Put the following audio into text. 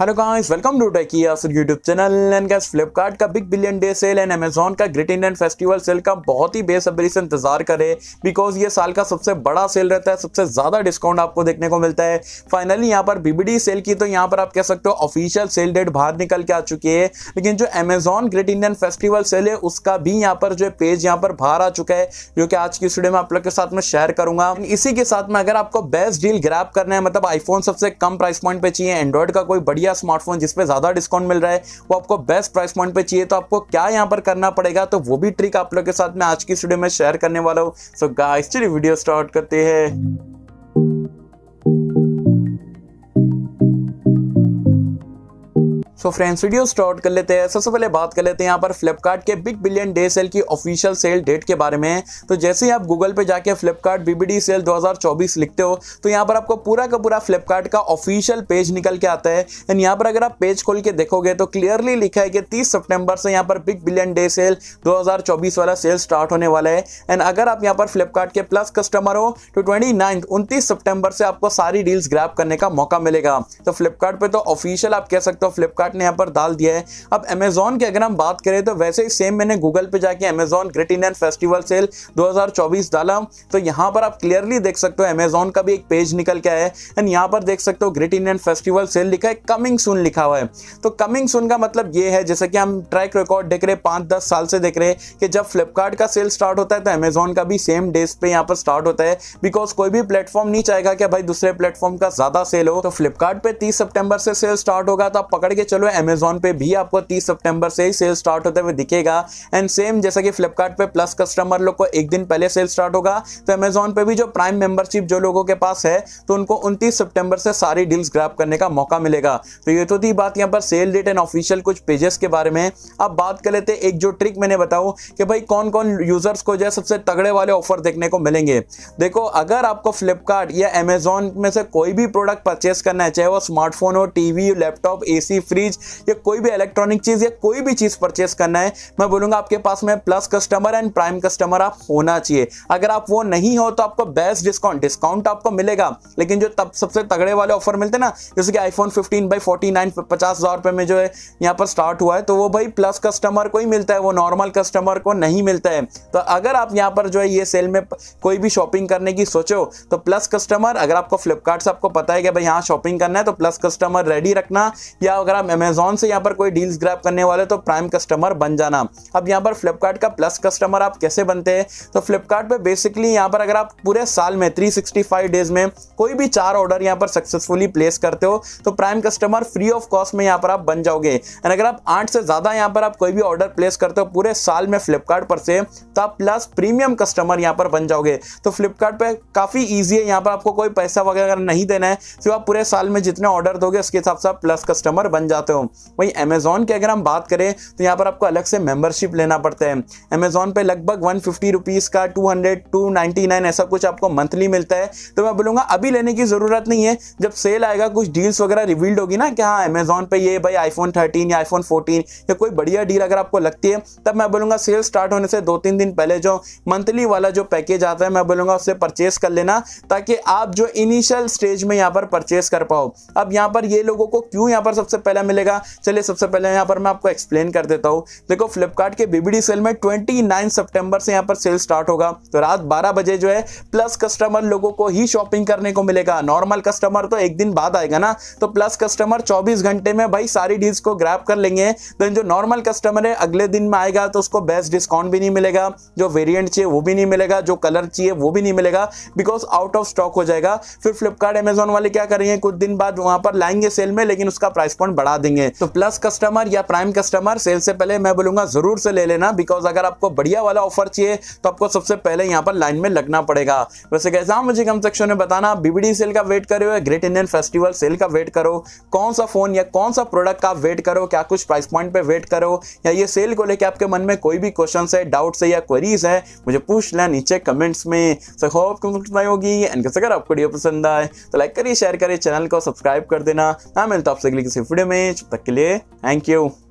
hello guys welcome to techie आसर YouTube channel and guys Flipkart का big billion day sale and Amazon का great Indian festival sale का बहुत ही बेसब्री से इंतजार करें बिकॉज ये साल का सबसे बड़ा सेल रहता है सबसे ज़्यादा डिस्काउंट आपको देखने को मिलता है फाइनली यहाँ पर बीबीडी सेल की तो यहाँ पर आप कह सकते हो ऑफिशियल सेल डेट बाहर निकल के आ चुकी है लेकिन जो Amazon great Indian festival sale है उसका भी यहाँ पर जो पेज यहाँ पर बाहर आ चुका है जो कि आज की स्टूडियो में आप लोग के साथ में शेयर करूंगा इसी के साथ में अगर आपको बेस्ट डील ग्रैप करना है मतलब आईफोन सबसे कम प्राइस पॉइंट पर चाहिए एंड्रॉइड का कोई बढ़िया स्मार्टफोन जिसपे ज़्यादा डिस्काउंट मिल रहा है वो आपको बेस्ट प्राइस पॉइंट पे चाहिए तो आपको क्या यहाँ पर करना पड़ेगा तो वो भी ट्रिक आप लोग के साथ में आज की स्टूडियो में शेयर करने वाला हूँ सो गाइस चलिए वीडियो स्टार्ट करते हैं सो फ्रेंड्स वीडियो स्टार्ट कर लेते हैं सबसे पहले बात कर लेते हैं यहाँ पर फ्लिपकार्ट के बिग बिलियन डे सेल की ऑफिशियल सेल डेट के बारे में तो जैसे ही आप गूगल पे जाके फ्लिपकार्ट बीबीडी सेल 2024 लिखते हो तो यहाँ पर आपको पूरा का पूरा फ्लिपकार्ट का ऑफिशियल पेज निकल के आता है एंड यहाँ पर अगर आप पेज खोल के देखोगे तो क्लियरली लिखा है कि तीस सेप्टेम्बर से यहाँ पर बिग बिलियन डे सेल दो वाला सेल स्टार्ट होने वाला है एंड अगर आप यहाँ पर फ्लिपकार्ट के प्लस कस्टमर हो तो ट्वेंटी नाइन्थ उनतीस से आपको सारी डील्स ग्रैप करने का मौका मिलेगा तो फ्लिपकार्ट पे तो ऑफिशियल आप कह सकते हो फ्लिपकार्ट प्रोडक्ट ने यहाँ पर डाल दिया है अब अमेजोन की अगर हम बात करें तो वैसे ही सेम मैंने गूगल पे जाके Amazon great Indian festival sale 2024 डाला तो यहाँ पर आप क्लियरली देख सकते हो अमेजोन का भी एक पेज निकल के आया है एंड यहाँ पर देख सकते हो ग्रेट इंडियन फेस्टिवल सेल लिखा है कमिंग सुन लिखा हुआ है तो कमिंग सुन का मतलब ये है जैसे कि हम ट्रैक रिकॉर्ड देख रहे हैं पाँच दस साल से देख रहे हैं कि जब फ्लिपकार्ट का सेल स्टार्ट होता है तो अमेजोन का भी सेम डेज पे यहाँ पर स्टार्ट होता है बिकॉज कोई भी प्लेटफॉर्म नहीं चाहेगा कि भाई दूसरे प्लेटफॉर्म का ज्यादा सेल हो तो फ्लिपकार्ट तीस सितंबर से सेल स्टार्ट होगा तो आप पकड़ के चलो जो है अमेजोन पे भी आपको 30 सितंबर से ही सेल स्टार्ट होते हुए दिखेगा एंड सेम जैसा कि फ्लिपकार्ट पे प्लस कस्टमर लोग को एक दिन पहले सेल स्टार्ट होगा तो अमेजोन पे भी जो प्राइम मेंबरशिप जो लोगों के पास है तो उनको उनतीस सितंबर से सारी डील्स ग्रैप करने का मौका मिलेगा तो ये तो थी बात यहाँ पर सेल डेट एंड ऑफिशियल कुछ पेजेस के बारे में अब बात कर लेते एक जो ट्रिक मैंने बताऊँ कि भाई कौन कौन यूजर्स को जो सबसे तगड़े वाले ऑफर देखने को मिलेंगे देखो अगर आपको फ्लिपकार्ट या अमेजोन में से कोई भी प्रोडक्ट परचेस करना है चाहे वो स्मार्टफोन हो TV laptop AC fridge fridge या कोई भी इलेक्ट्रॉनिक चीज़ या कोई भी चीज़ परचेस करना है मैं बोलूंगा आपके पास में plus customer and prime customer आप होना चाहिए अगर आप वो नहीं हो तो आपको बेस्ट डिस्काउंट डिस्काउंट आपको मिलेगा लेकिन जो तब सबसे तगड़े वाले ऑफर मिलते ना जैसे कि iPhone fifteen by forty nine पचास हज़ार रुपए में जो है यहाँ पर स्टार्ट हुआ है तो वो भाई प्लस कस्टमर को ही मिलता है वो नॉर्मल कस्टमर को नहीं मिलता है तो अगर आप यहाँ पर जो है ये सेल में कोई भी शॉपिंग करने की सोचो तो प्लस कस्टमर अगर आपको फ्लिपकार्ट से आपको पता है कि भाई यहाँ शॉपिंग करना है तो प्लस कस्टमर रेडी रखना या अगर आप अमेजोन से यहाँ पर कोई डील्स ग्रैप करने वाले तो प्राइम कस्टमर बन जाना अब यहाँ पर फ्लिपकार्ट का प्लस कस्टमर आप कैसे बनते हैं तो फ्लिपकार्ट पे बेसिकली यहाँ पर अगर आप पूरे साल में 365 डेज में कोई भी चार ऑर्डर यहाँ पर सक्सेसफुली प्लेस करते हो तो prime customer free of cost में यहाँ पर आप बन जाओगे एंड अगर आप आठ से ज़्यादा यहाँ पर आप कोई भी ऑर्डर प्लेस करते हो पूरे साल में फ्लिपकार्ट पर से तो आप प्लस प्रीमियम कस्टमर यहाँ पर बन जाओगे तो फ्लिपकार्ट पर काफ़ी ईजी है यहाँ पर आपको कोई पैसा वगैरह नहीं देना है फिर तो आप पूरे साल में जितने ऑर्डर दोगे उसके हिसाब से प्लस कस्टमर बन जाते पाते हो वहीं अमेजोन की अगर हम बात करें तो यहाँ पर आपको अलग से मेंबरशिप लेना पड़ता है अमेजोन पे लगभग वन फिफ्टी रुपीज़ का two hundred to ninety nine ऐसा कुछ आपको मंथली मिलता है तो मैं बोलूँगा अभी लेने की ज़रूरत नहीं है जब सेल आएगा कुछ डील्स वगैरह रिवील्ड होगी ना कि हाँ अमेजोन पे ये भाई आईफोन थर्टीन या आईफोन फोर्टीन या कोई बढ़िया डील अगर आपको लगती है तब मैं बोलूँगा सेल स्टार्ट होने से दो तीन दिन पहले जो मंथली वाला जो पैकेज आता है मैं बोलूँगा उससे परचेस कर लेना ताकि आप जो इनिशियल स्टेज में यहाँ पर परचेस कर पाओ अब यहाँ पर ये लोगों को क्यों यहाँ पर सबसे पहले मिलेगा चलिए सबसे पहले यहाँ पर मैं आपको एक्सप्लेन कर देता हूँ देखो फ्लिपकार्ट के बीबीडी सेल में ट्वेंटी नाइन सितंबर से यहाँ पर सेल स्टार्ट होगा तो रात बारह बजे जो है प्लस कस्टमर लोगों को ही शॉपिंग करने को मिलेगा नॉर्मल कस्टमर तो एक दिन बाद आएगा ना तो प्लस कस्टमर चौबीस घंटे में भाई सारी डील्स को ग्रैप कर लेंगे देन जो नॉर्मल कस्टमर है अगले दिन में आएगा तो उसको बेस्ट डिस्काउंट भी नहीं मिलेगा जो वेरियंट चाहिए वो भी नहीं मिलेगा जो कलर चाहिए वो भी नहीं मिलेगा बिकॉज आउट ऑफ स्टॉक हो जाएगा फिर फ्लिपकार्ट अमेजोन वाले क्या करेंगे कुछ दिन बाद वहां पर लाएंगे सेल में लेकिन उसका प्राइस पॉइंट बढ़ा देंगे तो प्लस कस्टमर या प्राइम कस्टमर सेल से पहले मैं बोलूंगा जरूर से ले लेना बिकॉज अगर आपको बढ़िया वाला ऑफर चाहिए तो आपको सबसे पहले यहाँ पर लाइन में लगना पड़ेगा वैसे कैसा हाँ, मुझे कम सेक्शन में बताना बीबीडी सेल का वेट करो हुए ग्रेट इंडियन फेस्टिवल सेल का वेट करो कौन सा फोन या कौन सा प्रोडक्ट का वेट करो क्या कुछ प्राइस पॉइंट पे वेट करो या ये सेल को लेकर आपके मन में कोई भी क्वेश्चन है डाउट्स है या क्वेरीज है मुझे पूछ लें नीचे कमेंट्स में सो होप होगी एंड अगर आपको वीडियो पसंद आए तो लाइक करिए शेयर करिए चैनल को सब्सक्राइब कर देना ना हाँ, मिलता आपसे अगली किसी वीडियो में मैसेज तक के लिए थैंक यू